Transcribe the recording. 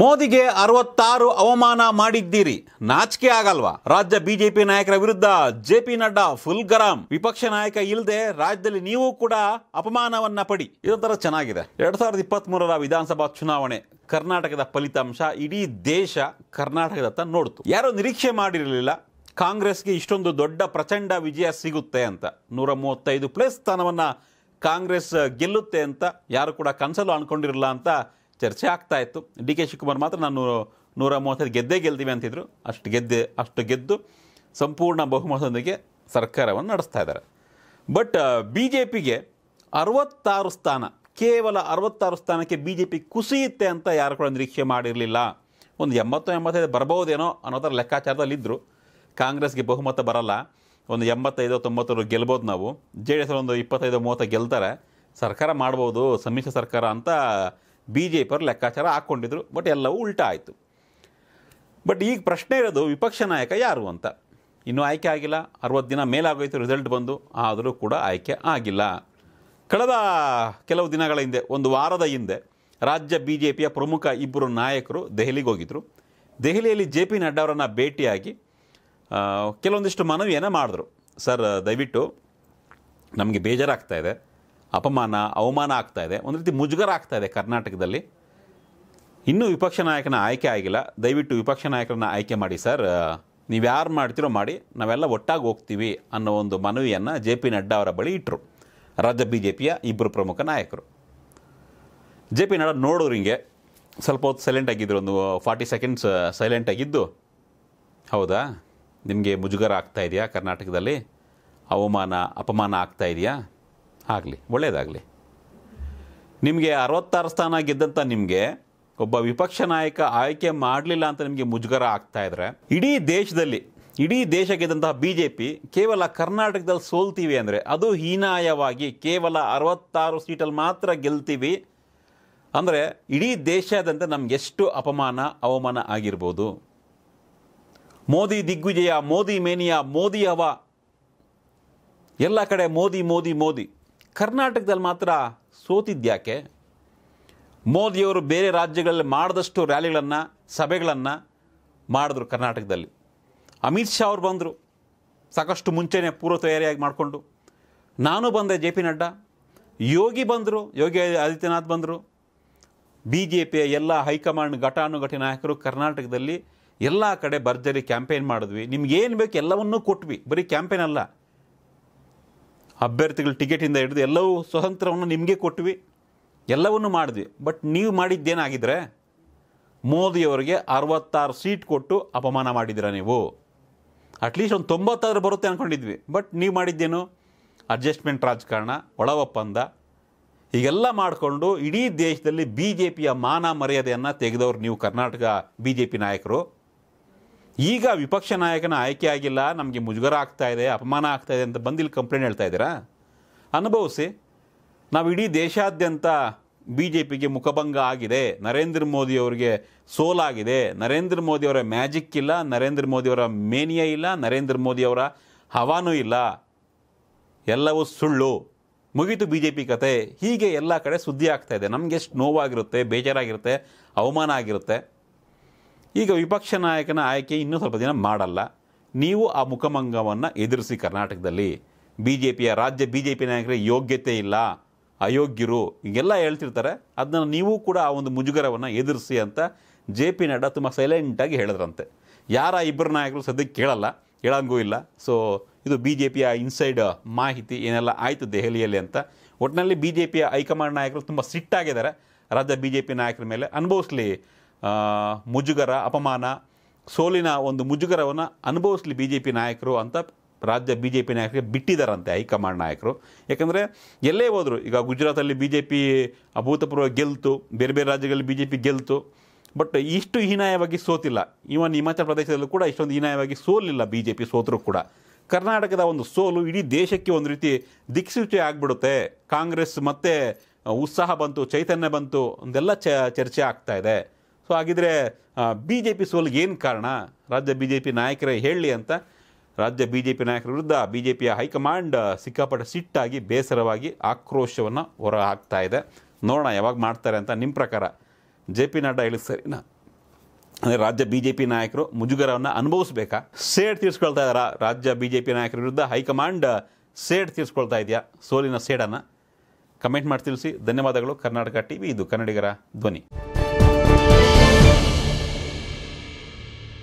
ಮೋದಿಗೆ ಅರವತ್ತಾರು ಅವಮಾನ ಮಾಡಿದ್ದೀರಿ ನಾಚಿಕೆ ಆಗಲ್ವಾ ರಾಜ್ಯ ಬಿಜೆಪಿ ನಾಯಕರ ವಿರುದ್ಧ ಜೆ ಪಿ ನಡ್ಡಾ ಫುಲ್ ಗರಾಮ್ ವಿಪಕ್ಷ ನಾಯಕ ಇಲ್ಲದೆ ರಾಜ್ಯದಲ್ಲಿ ನೀವು ಕೂಡ ಅಪಮಾನವನ್ನ ಪಡಿ ಇದೊಂಥರ ಚೆನ್ನಾಗಿದೆ ಎರಡ್ ಸಾವಿರದ ಇಪ್ಪತ್ತ್ ಮೂರರ ವಿಧಾನಸಭಾ ಚುನಾವಣೆ ಕರ್ನಾಟಕದ ಫಲಿತಾಂಶ ಇಡೀ ದೇಶ ಕರ್ನಾಟಕದತ್ತ ನೋಡ್ತು ಯಾರೋ ನಿರೀಕ್ಷೆ ಮಾಡಿರಲಿಲ್ಲ ಕಾಂಗ್ರೆಸ್ಗೆ ಇಷ್ಟೊಂದು ದೊಡ್ಡ ಪ್ರಚಂಡ ವಿಜಯ ಸಿಗುತ್ತೆ ಅಂತ ನೂರ ಮೂವತ್ತೈದು ಪ್ಲಸ್ ಸ್ಥಾನವನ್ನ ಕಾಂಗ್ರೆಸ್ ಗೆಲ್ಲುತ್ತೆ ಅಂತ ಯಾರು ಕೂಡ ಕನಸಲ್ಲೂ ಅನ್ಕೊಂಡಿರಲ್ಲ ಅಂತ ಚರ್ಚೆ ಆಗ್ತಾ ಇತ್ತು ಡಿ ಕೆ ಶಿವಕುಮಾರ್ ಮಾತ್ರ ನಾನು ನೂರ ಮೂವತ್ತೈದು ಗೆದ್ದೇ ಗೆಲ್ತೀವಿ ಅಂತಿದ್ರು ಅಷ್ಟು ಗೆದ್ದೆ ಅಷ್ಟು ಗೆದ್ದು ಸಂಪೂರ್ಣ ಬಹುಮತದೊಂದಿಗೆ ಸರ್ಕಾರವನ್ನು ನಡೆಸ್ತಾ ಇದ್ದಾರೆ ಬಟ್ ಬಿ ಜೆ ಪಿಗೆ ಅರವತ್ತಾರು ಸ್ಥಾನ ಕೇವಲ ಅರವತ್ತಾರು ಸ್ಥಾನಕ್ಕೆ ಬಿ ಜೆ ಪಿ ಕುಸಿಯುತ್ತೆ ಅಂತ ಯಾರು ಕೂಡ ನಿರೀಕ್ಷೆ ಮಾಡಿರಲಿಲ್ಲ ಒಂದು ಎಂಬತ್ತು ಎಂಬತ್ತೈದು ಬರ್ಬೋದೇನೋ ಅನ್ನೋ ಲೆಕ್ಕಾಚಾರದಲ್ಲಿ ಲೆಕ್ಕಾಚಾರದಲ್ಲಿದ್ದರು ಕಾಂಗ್ರೆಸ್ಗೆ ಬಹುಮತ ಬರಲ್ಲ ಒಂದು ಎಂಬತ್ತೈದು ತೊಂಬತ್ತರು ಗೆಲ್ಬೋದು ನಾವು ಜೆ ಡಿ ಎಸ್ ಒಂದು ಇಪ್ಪತ್ತೈದು ಮೂವತ್ತ ಗೆಲ್ತಾರೆ ಸರ್ಕಾರ ಮಾಡ್ಬೋದು ಸಮ್ಮಿಶ್ರ ಸರ್ಕಾರ ಅಂತ ಬಿ ಜೆ ಪಿಯವರು ಲೆಕ್ಕಾಚಾರ ಹಾಕ್ಕೊಂಡಿದ್ರು ಬಟ್ ಎಲ್ಲವೂ ಉಲ್ಟಾ ಆಯಿತು ಬಟ್ ಈಗ ಪ್ರಶ್ನೆ ಇರೋದು ವಿಪಕ್ಷ ನಾಯಕ ಯಾರು ಅಂತ ಇನ್ನೂ ಆಯ್ಕೆ ಆಗಿಲ್ಲ ಅರವತ್ತು ದಿನ ಮೇಲಾಗೋಯ್ತು ರಿಸಲ್ಟ್ ಬಂದು ಆದರೂ ಕೂಡ ಆಯ್ಕೆ ಆಗಿಲ್ಲ ಕಳೆದ ಕೆಲವು ದಿನಗಳ ಹಿಂದೆ ಒಂದು ವಾರದ ಹಿಂದೆ ರಾಜ್ಯ ಬಿ ಜೆ ಪಿಯ ಪ್ರಮುಖ ಇಬ್ಬರು ನಾಯಕರು ದೆಹಲಿಗೆ ಹೋಗಿದ್ದರು ದೆಹಲಿಯಲ್ಲಿ ಜೆ ಪಿ ನಡ್ಡಾವರನ್ನು ಭೇಟಿಯಾಗಿ ಕೆಲವೊಂದಿಷ್ಟು ಮನವಿಯನ್ನು ಮಾಡಿದ್ರು ಸರ್ ದಯವಿಟ್ಟು ನಮಗೆ ಬೇಜಾರಾಗ್ತಾ ಇದೆ ಅಪಮಾನ ಅವಮಾನ ಆಗ್ತಾ ಇದೆ ಒಂದು ರೀತಿ ಮುಜುಗರ ಆಗ್ತಾ ಇದೆ ಕರ್ನಾಟಕದಲ್ಲಿ ಇನ್ನೂ ವಿಪಕ್ಷ ನಾಯಕನ ಆಯ್ಕೆ ಆಗಿಲ್ಲ ದಯವಿಟ್ಟು ವಿಪಕ್ಷ ನಾಯಕರನ್ನ ಆಯ್ಕೆ ಮಾಡಿ ಸರ್ ನೀವು ಯಾರು ಮಾಡ್ತೀರೋ ಮಾಡಿ ನಾವೆಲ್ಲ ಒಟ್ಟಾಗಿ ಹೋಗ್ತೀವಿ ಅನ್ನೋ ಒಂದು ಮನವಿಯನ್ನು ಜೆ ಪಿ ನಡ್ಡಾ ಅವರ ಬಳಿ ಇಟ್ಟರು ರಾಜ್ಯ ಬಿ ಜೆ ಪಿಯ ಇಬ್ಬರು ಪ್ರಮುಖ ನಾಯಕರು ಜೆ ಪಿ ನಡ್ಡಾ ನೋಡೋರು ಹಿಂಗೆ ಸ್ವಲ್ಪ ಹೊತ್ತು ಸೈಲೆಂಟ್ ಆಗಿದ್ದರು ಒಂದು ಫಾರ್ಟಿ ಸೆಕೆಂಡ್ಸ್ ಸೈಲೆಂಟ್ ಆಗಿದ್ದು ಹೌದಾ ನಿಮಗೆ ಮುಜುಗರ ಆಗ್ತಾ ಇದೆಯಾ ಕರ್ನಾಟಕದಲ್ಲಿ ಅವಮಾನ ಅಪಮಾನ ಆಗ್ತಾ ಇದೆಯಾ ಆಗಲಿ ಒಳ್ಳೆಯದಾಗಲಿ ನಿಮಗೆ ಅರವತ್ತಾರು ಸ್ಥಾನ ಗೆದ್ದಂಥ ನಿಮಗೆ ಒಬ್ಬ ವಿಪಕ್ಷ ನಾಯಕ ಆಯ್ಕೆ ಮಾಡಲಿಲ್ಲ ಅಂತ ನಿಮಗೆ ಮುಜುಗರ ಆಗ್ತಾ ಇದ್ರೆ ಇಡೀ ದೇಶದಲ್ಲಿ ಇಡೀ ದೇಶ ಗೆದ್ದಂತಹ ಬಿ ಜೆ ಪಿ ಕೇವಲ ಕರ್ನಾಟಕದಲ್ಲಿ ಸೋಲ್ತೀವಿ ಅಂದರೆ ಅದು ಹೀನಾಯವಾಗಿ ಕೇವಲ ಅರವತ್ತಾರು ಸೀಟಲ್ಲಿ ಮಾತ್ರ ಗೆಲ್ತೀವಿ ಅಂದರೆ ಇಡೀ ನಮ್ಗೆ ಎಷ್ಟು ಅಪಮಾನ ಅವಮಾನ ಆಗಿರ್ಬೋದು ಮೋದಿ ದಿಗ್ವಿಜಯ ಮೋದಿ ಮೇನಿಯಾ ಮೋದಿ ಹವ ಎಲ್ಲ ಕಡೆ ಮೋದಿ ಮೋದಿ ಮೋದಿ ಕರ್ನಾಟಕದಲ್ಲಿ ಮಾತ್ರ ಸೋತಿದ್ಯಾಕೆ ಮೋದಿಯವರು ಬೇರೆ ರಾಜ್ಯಗಳಲ್ಲಿ ಮಾಡಿದಷ್ಟು ರ್ಯಾಲಿಗಳನ್ನು ಸಭೆಗಳನ್ನು ಮಾಡಿದ್ರು ಕರ್ನಾಟಕದಲ್ಲಿ ಅಮಿತ್ ಶಾ ಅವರು ಬಂದರು ಸಾಕಷ್ಟು ಮುಂಚೆನೇ ಪೂರ್ವ ತಯಾರಿಯಾಗಿ ಮಾಡಿಕೊಂಡು ನಾನು ಬಂದೆ ಜೆ ಪಿ ನಡ್ಡಾ ಯೋಗಿ ಬಂದರು ಯೋಗಿ ಆದಿತ್ಯನಾಥ್ ಬಂದರು ಬಿ ಜೆ ಪಿಯ ಎಲ್ಲ ಹೈಕಮಾಂಡ್ ಘಟಾನುಘಟಿ ನಾಯಕರು ಕರ್ನಾಟಕದಲ್ಲಿ ಎಲ್ಲ ಕಡೆ ಭರ್ಜರಿ ಕ್ಯಾಂಪೇನ್ ಮಾಡಿದ್ವಿ ಏನು ಬೇಕು ಎಲ್ಲವನ್ನೂ ಕೊಟ್ವಿ ಬರೀ ಕ್ಯಾಂಪೇನ್ ಅಲ್ಲ ಅಭ್ಯರ್ಥಿಗಳ ಟಿಕೆಟಿಂದ ಹಿಡಿದು ಎಲ್ಲವೂ ಸ್ವತಂತ್ರವನ್ನು ನಿಮಗೆ ಕೊಟ್ವಿ ಎಲ್ಲವನ್ನು ಮಾಡಿದ್ವಿ ಬಟ್ ನೀವು ಮಾಡಿದ್ದೇನಾಗಿದ್ರೆ ಮೋದಿಯವರಿಗೆ ಅರವತ್ತಾರು ಸೀಟ್ ಕೊಟ್ಟು ಅಪಮಾನ ಮಾಡಿದ್ದೀರಾ ನೀವು ಅಟ್ಲೀಸ್ಟ್ ಒಂದು ತೊಂಬತ್ತಾದರೂ ಬರುತ್ತೆ ಅಂದ್ಕೊಂಡಿದ್ವಿ ಬಟ್ ನೀವು ಮಾಡಿದ್ದೇನು ಅಡ್ಜಸ್ಟ್ಮೆಂಟ್ ರಾಜಕಾರಣ ಒಳ ಒಪ್ಪಂದ ಹೀಗೆಲ್ಲ ಮಾಡಿಕೊಂಡು ಇಡೀ ದೇಶದಲ್ಲಿ ಬಿ ಜೆ ಪಿಯ ಮಾನ ಮರ್ಯಾದೆಯನ್ನು ತೆಗೆದವರು ನೀವು ಕರ್ನಾಟಕ ಬಿ ಜೆ ಪಿ ನಾಯಕರು ಈಗ ವಿಪಕ್ಷ ನಾಯಕನ ಆಯ್ಕೆ ಆಗಿಲ್ಲ ನಮಗೆ ಮುಜುಗರ ಆಗ್ತಾ ಇದೆ ಅಪಮಾನ ಆಗ್ತಾ ಇದೆ ಅಂತ ಬಂದು ಇಲ್ಲಿ ಕಂಪ್ಲೇಂಟ್ ಹೇಳ್ತಾ ಇದ್ದೀರಾ ಅನುಭವಿಸಿ ನಾವು ಇಡೀ ದೇಶಾದ್ಯಂತ ಬಿ ಜೆ ಪಿಗೆ ಮುಖಭಂಗ ಆಗಿದೆ ನರೇಂದ್ರ ಮೋದಿಯವರಿಗೆ ಸೋಲಾಗಿದೆ ನರೇಂದ್ರ ಮೋದಿಯವರ ಮ್ಯಾಜಿಕ್ ಇಲ್ಲ ನರೇಂದ್ರ ಮೋದಿಯವರ ಮೇನಿಯ ಇಲ್ಲ ನರೇಂದ್ರ ಮೋದಿಯವರ ಹವಾನೂ ಇಲ್ಲ ಎಲ್ಲವೂ ಸುಳ್ಳು ಮುಗೀತು ಬಿ ಜೆ ಪಿ ಕತೆ ಹೀಗೆ ಎಲ್ಲ ಕಡೆ ಸುದ್ದಿ ಆಗ್ತಾಯಿದೆ ನಮಗೆಷ್ಟು ನೋವಾಗಿರುತ್ತೆ ಬೇಜಾರಾಗಿರುತ್ತೆ ಅವಮಾನ ಆಗಿರುತ್ತೆ ಈಗ ವಿಪಕ್ಷ ನಾಯಕನ ಆಯ್ಕೆ ಇನ್ನೂ ಸ್ವಲ್ಪ ದಿನ ಮಾಡಲ್ಲ ನೀವು ಆ ಮುಖಮಂಗವನ್ನು ಎದುರಿಸಿ ಕರ್ನಾಟಕದಲ್ಲಿ ಬಿ ಜೆ ಪಿಯ ರಾಜ್ಯ ಬಿ ಜೆ ಪಿ ನಾಯಕರಿಗೆ ಯೋಗ್ಯತೆ ಇಲ್ಲ ಅಯೋಗ್ಯರು ಹೀಗೆಲ್ಲ ಹೇಳ್ತಿರ್ತಾರೆ ಅದನ್ನು ನೀವು ಕೂಡ ಆ ಒಂದು ಮುಜುಗರವನ್ನು ಎದುರಿಸಿ ಅಂತ ಜೆ ಪಿ ನಡ್ಡಾ ತುಂಬ ಸೈಲೆಂಟಾಗಿ ಹೇಳಿದ್ರಂತೆ ಯಾರ ಇಬ್ಬರು ನಾಯಕರು ಸದ್ಯಕ್ಕೆ ಕೇಳಲ್ಲ ಹೇಳಂಗೂ ಇಲ್ಲ ಸೊ ಇದು ಬಿ ಜೆ ಪಿಯ ಇನ್ಸೈಡ್ ಮಾಹಿತಿ ಏನೆಲ್ಲ ಆಯಿತು ದೆಹಲಿಯಲ್ಲಿ ಅಂತ ಒಟ್ಟಿನಲ್ಲಿ ಬಿ ಜೆ ಪಿಯ ಹೈಕಮಾಂಡ್ ನಾಯಕರು ತುಂಬ ಸಿಟ್ಟಾಗಿದ್ದಾರೆ ರಾಜ್ಯ ಬಿ ಜೆ ಪಿ ನಾಯಕರ ಮೇಲೆ ಅನುಭವಿಸ್ಲಿ ಮುಜುಗರ ಅಪಮಾನ ಸೋಲಿನ ಒಂದು ಮುಜುಗರವನ್ನು ಅನುಭವಿಸಲಿ ಬಿ ಜೆ ಪಿ ನಾಯಕರು ಅಂತ ರಾಜ್ಯ ಬಿ ಜೆ ಪಿ ನಾಯಕರಿಗೆ ಬಿಟ್ಟಿದ್ದಾರಂತೆ ಹೈಕಮಾಂಡ್ ನಾಯಕರು ಯಾಕಂದರೆ ಎಲ್ಲೇ ಹೋದರು ಈಗ ಗುಜರಾತಲ್ಲಿ ಬಿ ಜೆ ಪಿ ಅಭೂತಪೂರ್ವ ಗೆಲ್ತು ಬೇರೆ ಬೇರೆ ರಾಜ್ಯಗಳಲ್ಲಿ ಬಿ ಜೆ ಪಿ ಗೆಲ್ತು ಬಟ್ ಇಷ್ಟು ಹೀನಾಯವಾಗಿ ಸೋತಿಲ್ಲ ಇವನ್ ಹಿಮಾಚಲ ಪ್ರದೇಶದಲ್ಲೂ ಕೂಡ ಇಷ್ಟೊಂದು ಹೀನಾಯವಾಗಿ ಸೋಲಿಲ್ಲ ಬಿ ಜೆ ಪಿ ಸೋತರೂ ಕೂಡ ಕರ್ನಾಟಕದ ಒಂದು ಸೋಲು ಇಡೀ ದೇಶಕ್ಕೆ ಒಂದು ರೀತಿ ದಿಕ್ಸೂಚಿ ಆಗಿಬಿಡುತ್ತೆ ಕಾಂಗ್ರೆಸ್ ಮತ್ತೆ ಉತ್ಸಾಹ ಬಂತು ಚೈತನ್ಯ ಬಂತು ಅಂದೆಲ್ಲ ಚರ್ಚೆ ಆಗ್ತಾ ಇದೆ ಸೊ ಹಾಗಿದ್ರೆ ಬಿ ಜೆ ಪಿ ಸೋಲಿಗೆ ಏನು ಕಾರಣ ರಾಜ್ಯ ಬಿ ಜೆ ಪಿ ನಾಯಕರೇ ಹೇಳಲಿ ಅಂತ ರಾಜ್ಯ ಬಿ ಜೆ ಪಿ ನಾಯಕರ ವಿರುದ್ಧ ಬಿ ಜೆ ಪಿಯ ಹೈಕಮಾಂಡ್ ಸಿಕ್ಕಾಪಟ್ಟೆ ಸಿಟ್ಟಾಗಿ ಬೇಸರವಾಗಿ ಆಕ್ರೋಶವನ್ನು ಹೊರ ಹಾಕ್ತಾ ಇದೆ ನೋಡೋಣ ಯಾವಾಗ ಮಾಡ್ತಾರೆ ಅಂತ ನಿಮ್ಮ ಪ್ರಕಾರ ಜೆ ಪಿ ನಡ್ಡಾ ಹೇಳಿದ ಸರಿನಾ ಅಂದರೆ ರಾಜ್ಯ ಬಿ ಜೆ ಪಿ ನಾಯಕರು ಮುಜುಗರವನ್ನು ಅನುಭವಿಸ್ಬೇಕಾ ಸೇಡ್ ತೀರಿಸ್ಕೊಳ್ತಾ ಇದ್ದಾರಾ ರಾಜ್ಯ ಬಿ ಜೆ ಪಿ ನಾಯಕರ ವಿರುದ್ಧ ಹೈಕಮಾಂಡ್ ಸೇಡ್ ತೀರಿಸ್ಕೊಳ್ತಾ ಇದೆಯಾ ಸೋಲಿನ ಸೇಡನ್ನು ಕಮೆಂಟ್ ಮಾಡಿ ತಿಳಿಸಿ ಧನ್ಯವಾದಗಳು ಕರ್ನಾಟಕ ಟಿ ವಿ ಇದು ಕನ್ನಡಿಗರ ಧ್ವನಿ